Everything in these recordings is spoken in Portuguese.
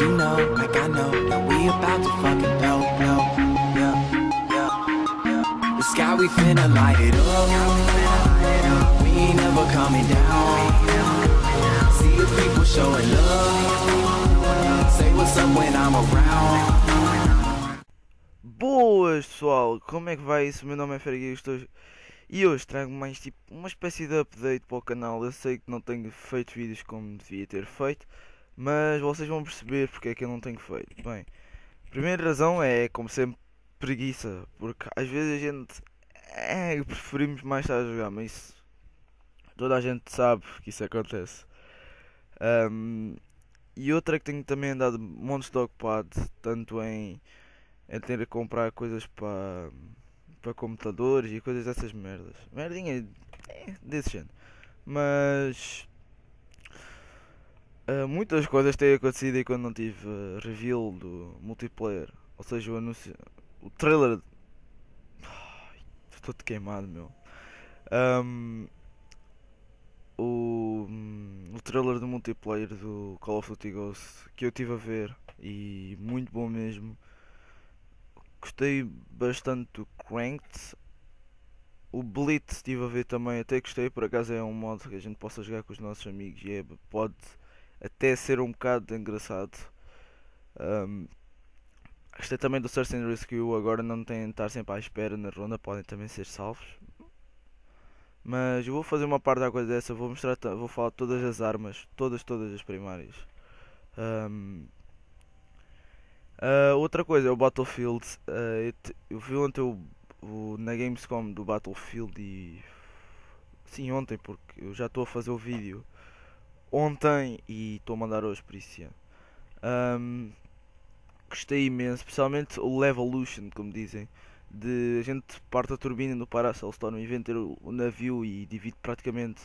You know, like I know, that we about to fucking blow, blow, yeah, yeah, yeah. The sky we finna light it up. We ain't never coming down. See the people showing love. Say what's up when I'm around. Boas pessoal, como é que vai isso? Meu nome é Fergueira estou... e hoje trago mais tipo uma espécie de update para o canal. Eu sei que não tenho feito vídeos como devia ter feito, mas vocês vão perceber porque é que eu não tenho feito. Bem, a primeira razão é, como sempre, preguiça. Porque às vezes a gente. É, preferimos mais estar a jogar, mas isso. Toda a gente sabe que isso acontece. Um, e outra é que tenho também andado montes de ocupado, tanto em, em ter a comprar coisas para para computadores e coisas dessas merdas. Merdinha é, desse género. Mas Uh, muitas coisas têm acontecido aí quando não tive uh, reveal do multiplayer. Ou seja, o anúncio. O trailer. estou te queimado, meu. Um, o, hum, o trailer do multiplayer do Call of Duty Ghost que eu tive a ver e muito bom mesmo. Gostei bastante do Cranked. O Blitz estive a ver também, até gostei. Por acaso é um modo que a gente possa jogar com os nossos amigos e é, pode até ser um bocado engraçado. Um, gostei também do Search and Rescue, agora não tem de estar sempre à espera na ronda, podem também ser salvos. Mas eu vou fazer uma parte da coisa dessa, vou mostrar, vou falar todas as armas, todas, todas as primárias. Um, uh, outra coisa é o Battlefield. Uh, eu, vi ontem o, o, na Gamescom do Battlefield e. Sim, ontem, porque eu já estou a fazer o vídeo ontem e estou a mandar hoje, por isso. Um, gostei imenso, especialmente o Levolution, como dizem. De a gente parte a turbina Paracel Storm e vem o, navio e divide praticamente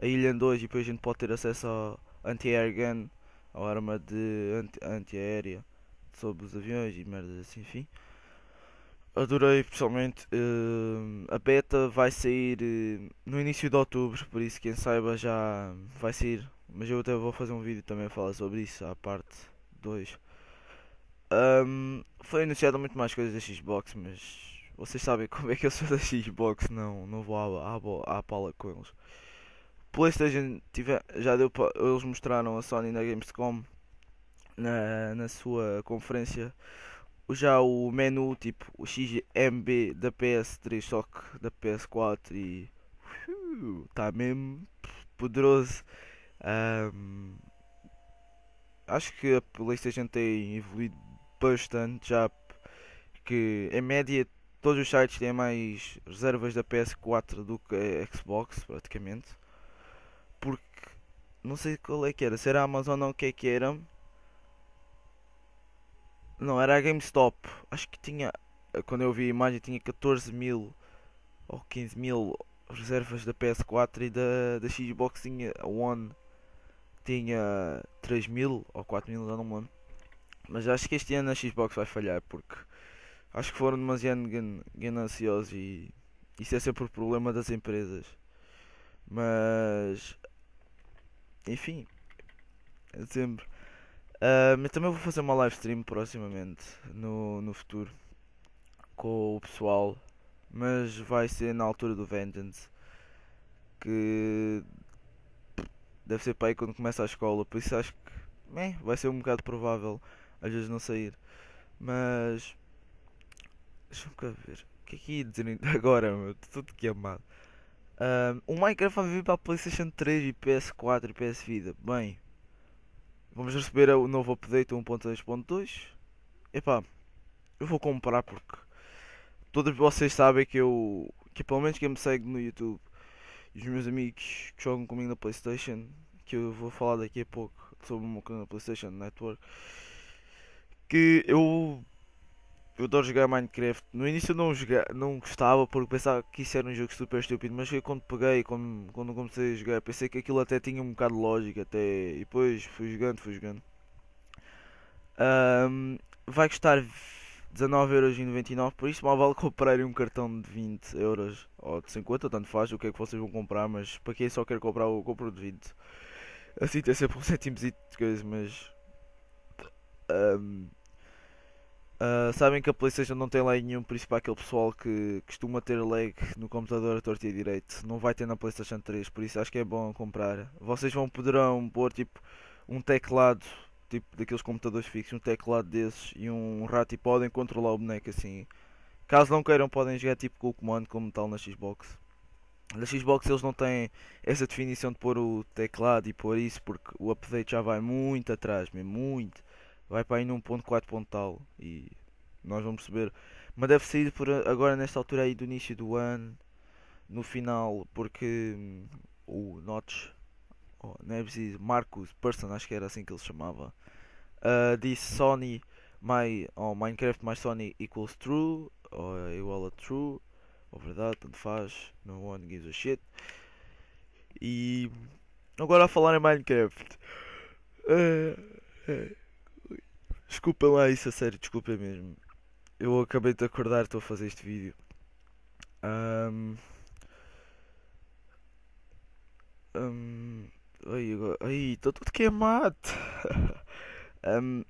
a ilha em dois e depois a gente pode ter acesso ao anti-air gun, ao arma de anti-aérea anti sobre os aviões e merdas assim, enfim. Adorei pessoalmente. Uh, a beta vai sair uh, no início de outubro, por isso quem saiba já vai sair mas eu até vou fazer um vídeo também a falar sobre isso, a parte 2. Um, foi anunciado muito mais coisas da Xbox, mas vocês sabem como é que eu sou da Xbox, não, não vou à, à, à pala com eles. PlayStation tiver já deu para eles mostraram a Sony na Gamescom na, na sua conferência já o menu tipo o XMB da PS3 só que da PS4 e está mesmo poderoso um, acho que a PlayStation tem evoluído bastante já que em média todos os sites têm mais reservas da PS4 do que a Xbox praticamente porque não sei qual é que era, se era a Amazon ou o que é que era não era a GameStop acho que tinha quando eu vi a imagem tinha 14 mil ou 15 mil reservas da PS4 e da, da Xbox tinha One tinha 3 mil ou 4 mil, já não me lembro. Mas acho que este ano a Xbox vai falhar porque acho que foram demasiado gananciosos e isso é sempre o problema das empresas. Mas enfim, é sempre. Uh, mas também vou fazer uma live stream proximamente no, no futuro com o pessoal, mas vai ser na altura do Vengeance que deve ser para aí quando começa a escola, por isso acho que vai ser um bocado provável às vezes não sair. Mas deixa-me cá ver. O que é que ia dizer agora, meu? Estou todo queimado. Um, o Minecraft vai vir para a PlayStation 3 e PS4 e PS Vida. Bem, vamos receber o novo update 1.2.2. Epá, eu vou comprar porque todos vocês sabem que eu, que pelo menos quem me segue no YouTube os meus amigos que jogam comigo na Playstation, que eu vou falar daqui a pouco sobre o meu canal Playstation Network, que eu, eu adoro jogar Minecraft. No início eu não, jogava não gostava porque pensava que isso era um jogo super estúpido, mas quando peguei, quando, quando comecei a jogar, pensei que aquilo até tinha um bocado de lógica até, e depois fui jogando, fui jogando. Um, vai custar 19,99€, por isso mal vale comprarem um cartão de 20€ euros ou de 50, tanto faz o que é que vocês vão comprar, mas para quem só quer comprar, eu compro de 20. Assim tem sempre um centimozito de coisa, mas. Um, uh, ah, sabem que a PlayStation não tem lag nenhum, por isso para aquele pessoal que costuma ter lag no computador a torta e direito, não vai ter na PlayStation 3, por isso acho que é bom comprar. Vocês vão poderão pôr tipo um teclado tipo daqueles computadores fixos, um teclado desses e um rato e podem controlar o boneco assim. Caso não queiram, podem jogar tipo com o comando, como tal na Xbox. Na Xbox eles não têm essa definição de pôr o teclado e pôr isso, porque o update já vai muito atrás, mesmo muito. Vai para aí num ponto 4 ponto tal e nós vamos perceber. Mas deve sair por agora nesta altura aí do início do ano, no final, porque hum, o Notch oh, não é preciso, Marcus Person, acho que era assim que ele se chamava, uh, disse Sony my, oh, Minecraft mais Sony equals true, ou oh, igual a true, ou oh, verdade, tanto faz, no one gives a shit. E agora a falar em Minecraft. Uh, uh, desculpem lá isso a sério, desculpem mesmo. Eu acabei de acordar, estou a fazer este vídeo. Um, um, Ai, ai, estou tudo queimado. um,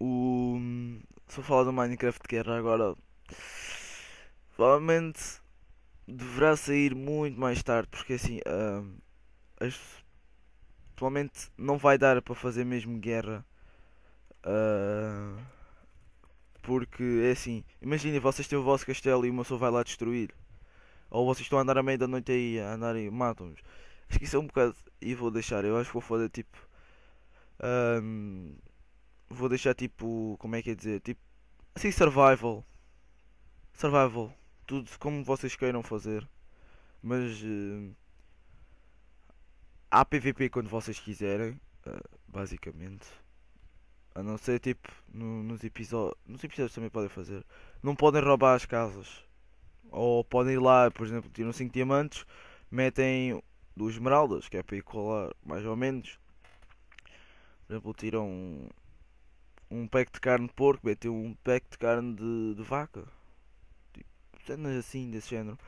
o. Se eu falar do Minecraft Guerra agora. Provavelmente deverá sair muito mais tarde, porque assim. Um, não vai dar para fazer mesmo guerra. Uh, porque é assim, imaginem vocês têm o vosso castelo e uma pessoa vai lá destruir. Ou vocês estão a andar à meia da noite aí, a andar e matam-nos acho que isso é um bocado. E vou deixar, eu acho que vou fazer tipo. Um, vou deixar tipo. Como é que é dizer? Tipo. Assim, survival. Survival. Tudo como vocês queiram fazer. Mas. Uh, há PVP quando vocês quiserem. Uh, basicamente. A não ser tipo no, nos episódios. Nos episódios também podem fazer. Não podem roubar as casas. Ou podem ir lá, por exemplo, tiram 5 diamantes, metem do esmeraldas, que é para colar mais ou menos. Por exemplo, tiram um, um pack de carne de porco, metem um pack de carne de, de vaca. Tipo, cenas assim desse género.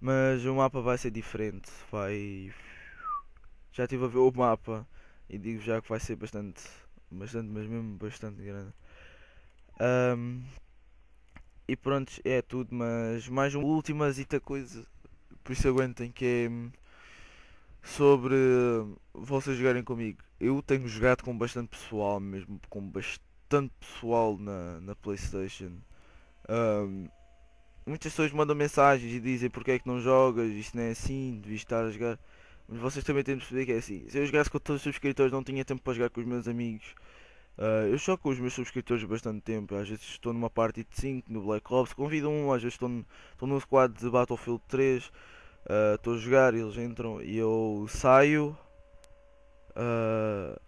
Mas o mapa vai ser diferente. Vai. Já estive a ver o mapa e digo já que vai ser bastante. Bastante, mas mesmo bastante grande. Um, e pronto, é tudo, mas mais uma última zita coisa, por isso aguentem que é sobre eh, vocês jogarem comigo. Eu tenho jogado com bastante pessoal mesmo, com bastante pessoal na, na Playstation. Um, muitas pessoas mandam mensagens e dizem porque é que não jogas, isto não é assim, devias estar a jogar. Mas vocês também têm de perceber que é assim. Se eu jogasse com todos os subscritores não tinha tempo para jogar com os meus amigos. Uh, eu jogo com os meus subscritores bastante tempo, às vezes estou numa party de 5 no Black Ops, convido um, às vezes estou, estou num squad de Battlefield 3, Estou uh, ah, a jogar, eles entram e eu saio. Uh,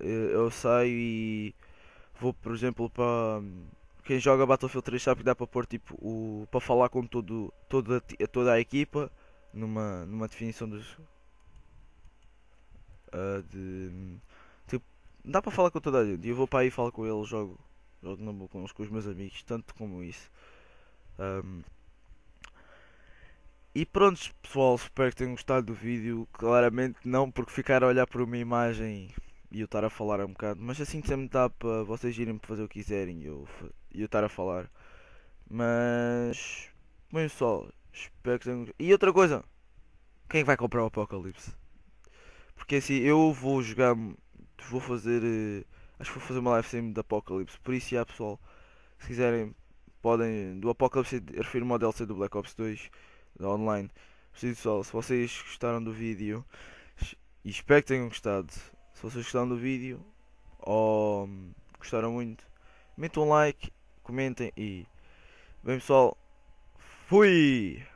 eu saio e vou, por exemplo, para. Hum, quem joga Battlefield 3 sabe que dá para pôr tipo o. para falar com todo, toda, toda a equipa numa, numa definição dos. Uh, de, hum, tipo, dá para falar com toda a gente. Eu vou para aí e falo com eles, jogo, jogo na boa com com os meus amigos, tanto como isso. Um, e pronto, pessoal, espero que tenham gostado do vídeo. Claramente não, porque ficar a olhar para uma imagem e eu estar a falar um bocado. Mas assim sempre dá para vocês irem fazer o que quiserem e eu, eu estar a falar. Mas. Bem, pessoal, espero que tenham. E outra coisa, quem vai comprar o Apocalipse? Porque assim, eu vou jogar. Vou fazer. Eh, acho que vou fazer uma live stream do Apocalipse. Por isso, já, pessoal, se quiserem, podem. Do Apocalipse, refiro-me ao DLC do Black Ops 2 online. sim, pessoal, se vocês gostaram do vídeo, e espero que tenham gostado. Se vocês gostaram do vídeo ou hum, gostaram muito, metam um like, comentem e. Bem, pessoal, fui!